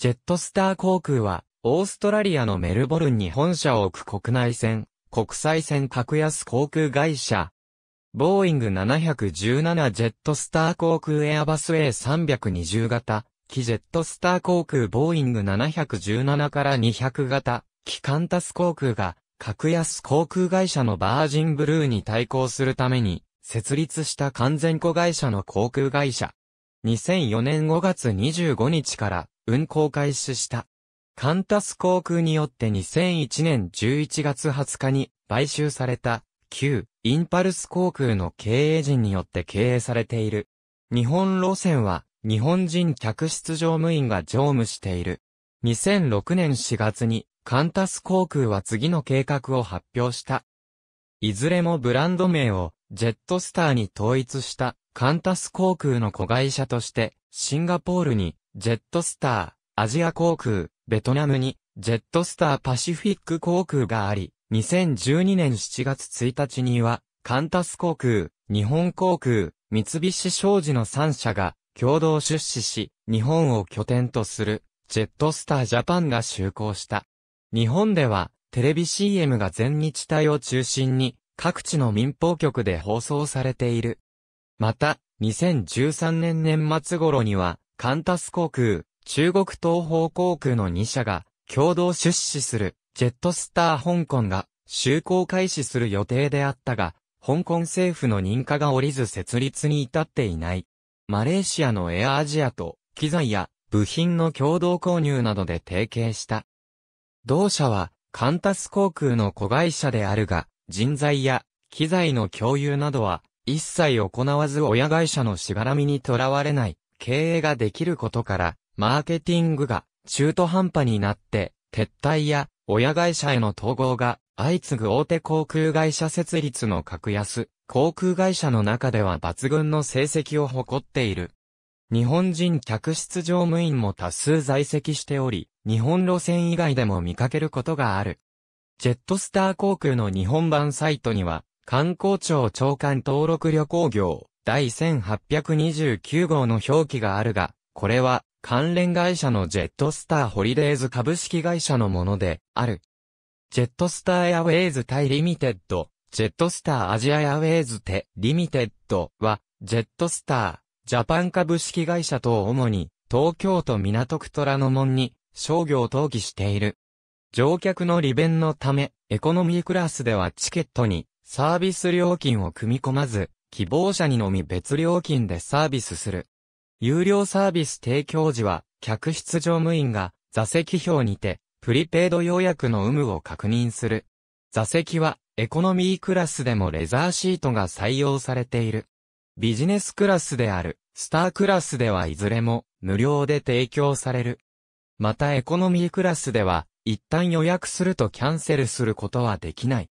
ジェットスター航空は、オーストラリアのメルボルンに本社を置く国内線、国際線格安航空会社。ボーイング717ジェットスター航空エアバス A320 型、機ジェットスター航空ボーイング717から200型、機ンタス航空が、格安航空会社のバージンブルーに対抗するために、設立した完全子会社の航空会社。2004年5月25日から運航開始した。カンタス航空によって2001年11月20日に買収された旧インパルス航空の経営陣によって経営されている。日本路線は日本人客室乗務員が乗務している。2006年4月にカンタス航空は次の計画を発表した。いずれもブランド名をジェットスターに統一したカンタス航空の子会社としてシンガポールにジェットスター、アジア航空、ベトナムに、ジェットスターパシフィック航空があり、2012年7月1日には、カンタス航空、日本航空、三菱商事の3社が、共同出資し、日本を拠点とする、ジェットスタージャパンが就航した。日本では、テレビ CM が全日体を中心に、各地の民放局で放送されている。また、2013年年末頃には、カンタス航空、中国東方航空の2社が共同出資するジェットスター香港が就航開始する予定であったが、香港政府の認可が下りず設立に至っていない。マレーシアのエアアジアと機材や部品の共同購入などで提携した。同社はカンタス航空の子会社であるが、人材や機材の共有などは一切行わず親会社のしがらみにとらわれない経営ができることから、マーケティングが中途半端になって、撤退や親会社への統合が相次ぐ大手航空会社設立の格安、航空会社の中では抜群の成績を誇っている。日本人客室乗務員も多数在籍しており、日本路線以外でも見かけることがある。ジェットスター航空の日本版サイトには、観光庁長官登録旅行業、第1829号の表記があるが、これは関連会社のジェットスターホリデーズ株式会社のものである。ジェットスターエアウェイズ対リミテッド、ジェットスターアジアエアウェイズテリミテッドは、ジェットスター、ジャパン株式会社と主に、東京都港区虎ノ門に、商業登記している。乗客の利便のため、エコノミークラスではチケットに、サービス料金を組み込まず、希望者にのみ別料金でサービスする。有料サービス提供時は、客室乗務員が座席表にて、プリペイド予約の有無を確認する。座席は、エコノミークラスでもレザーシートが採用されている。ビジネスクラスである、スタークラスではいずれも、無料で提供される。またエコノミークラスでは、一旦予約するとキャンセルすることはできない。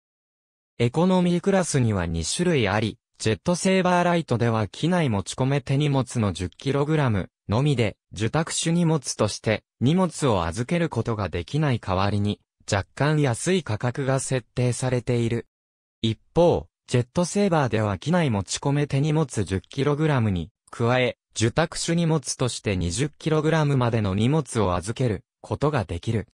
エコノミークラスには2種類あり、ジェットセーバーライトでは機内持ち込め手荷物の 10kg のみで受託種荷物として荷物を預けることができない代わりに若干安い価格が設定されている。一方、ジェットセーバーでは機内持ち込め手荷物 10kg に加え受託種荷物として 20kg までの荷物を預けることができる。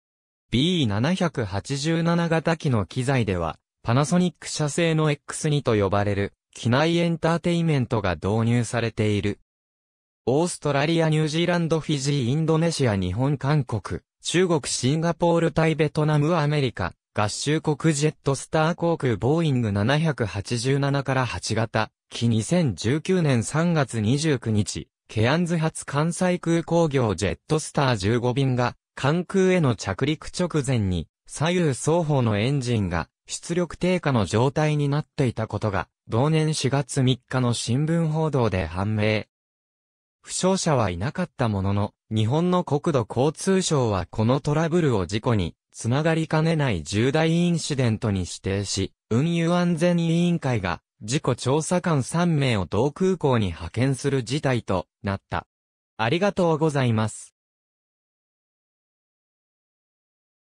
B787 型機の機材ではパナソニック社製の X2 と呼ばれる機内エンターテイメントが導入されている。オーストラリア、ニュージーランド、フィジー、インドネシア、日本、韓国、中国、シンガポール、タイ、ベトナム、アメリカ、合衆国ジェットスター航空ボーイング787から8型、期2019年3月29日、ケアンズ発関西空港業ジェットスター15便が、関空への着陸直前に、左右双方のエンジンが出力低下の状態になっていたことが同年4月3日の新聞報道で判明。負傷者はいなかったものの、日本の国土交通省はこのトラブルを事故に、つながりかねない重大インシデントに指定し、運輸安全委員会が、事故調査官3名を同空港に派遣する事態となった。ありがとうございます。